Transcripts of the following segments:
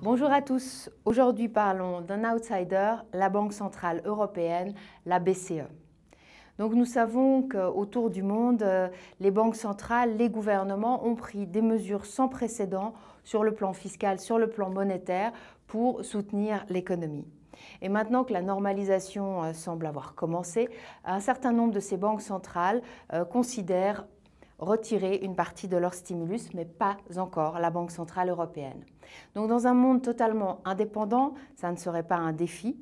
Bonjour à tous. Aujourd'hui, parlons d'un outsider, la Banque centrale européenne, la BCE. Donc nous savons qu'autour du monde, euh, les banques centrales, les gouvernements ont pris des mesures sans précédent sur le plan fiscal, sur le plan monétaire pour soutenir l'économie. Et maintenant que la normalisation euh, semble avoir commencé, un certain nombre de ces banques centrales euh, considèrent retirer une partie de leur stimulus, mais pas encore la Banque Centrale Européenne. Donc dans un monde totalement indépendant, ça ne serait pas un défi,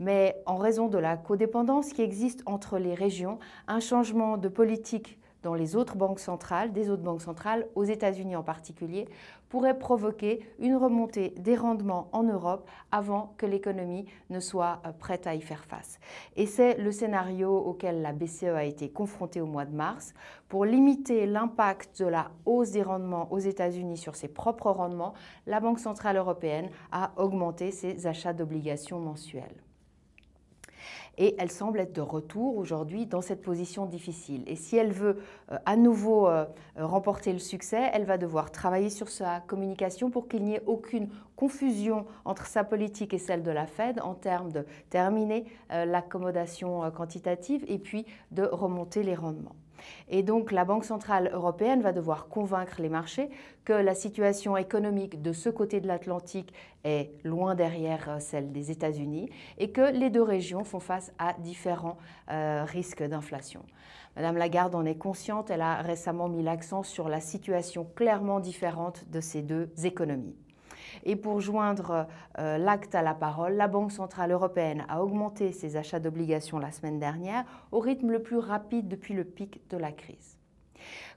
mais en raison de la codépendance qui existe entre les régions, un changement de politique dans les autres banques centrales, des autres banques centrales, aux États-Unis en particulier, pourrait provoquer une remontée des rendements en Europe avant que l'économie ne soit euh, prête à y faire face. Et c'est le scénario auquel la BCE a été confrontée au mois de mars. Pour limiter l'impact de la hausse des rendements aux États-Unis sur ses propres rendements, la Banque centrale européenne a augmenté ses achats d'obligations mensuelles. Et elle semble être de retour aujourd'hui dans cette position difficile. Et si elle veut euh, à nouveau euh, remporter le succès, elle va devoir travailler sur sa communication pour qu'il n'y ait aucune confusion entre sa politique et celle de la Fed en termes de terminer euh, l'accommodation quantitative et puis de remonter les rendements. Et donc la Banque centrale européenne va devoir convaincre les marchés que la situation économique de ce côté de l'Atlantique est loin derrière euh, celle des États-Unis et que les deux régions font face à différents euh, risques d'inflation. Madame Lagarde en est consciente, elle a récemment mis l'accent sur la situation clairement différente de ces deux économies. Et pour joindre euh, l'acte à la parole, la Banque centrale européenne a augmenté ses achats d'obligations la semaine dernière au rythme le plus rapide depuis le pic de la crise.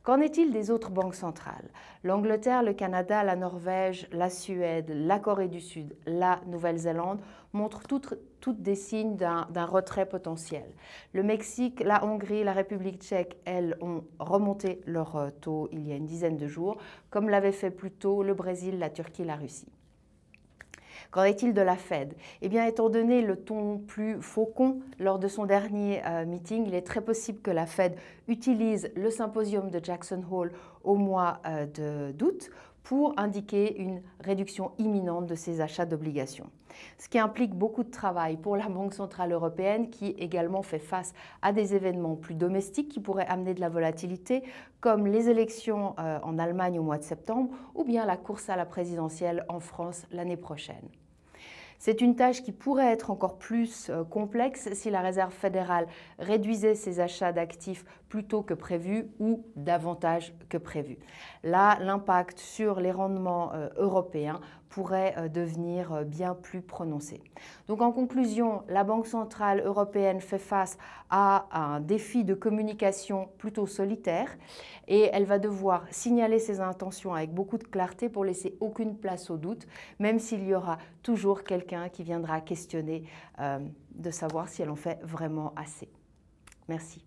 Qu'en est-il des autres banques centrales L'Angleterre, le Canada, la Norvège, la Suède, la Corée du Sud, la Nouvelle-Zélande montrent toutes, des signes d'un retrait potentiel. Le Mexique, la Hongrie, la République tchèque, elles, ont remonté leur euh, taux il y a une dizaine de jours, comme l'avaient fait plus tôt le Brésil, la Turquie, la Russie. Qu'en est-il de la Fed eh bien, étant donné le ton plus faucon lors de son dernier euh, meeting, il est très possible que la Fed utilise le symposium de Jackson Hole au mois euh, d'août pour indiquer une réduction imminente de ses achats d'obligations. Ce qui implique beaucoup de travail pour la Banque Centrale Européenne qui également fait face à des événements plus domestiques qui pourraient amener de la volatilité, comme les élections euh, en Allemagne au mois de septembre ou bien la course à la présidentielle en France l'année prochaine. C'est une tâche qui pourrait être encore plus euh, complexe si la Réserve fédérale réduisait ses achats d'actifs plus tôt que prévu ou davantage que prévu. Là, l'impact sur les rendements euh, européens pourrait euh, devenir euh, bien plus prononcée. Donc en conclusion, la Banque centrale européenne fait face à un défi de communication plutôt solitaire et elle va devoir signaler ses intentions avec beaucoup de clarté pour laisser aucune place au doute, même s'il y aura toujours quelqu'un qui viendra questionner euh, de savoir si elle en fait vraiment assez. Merci.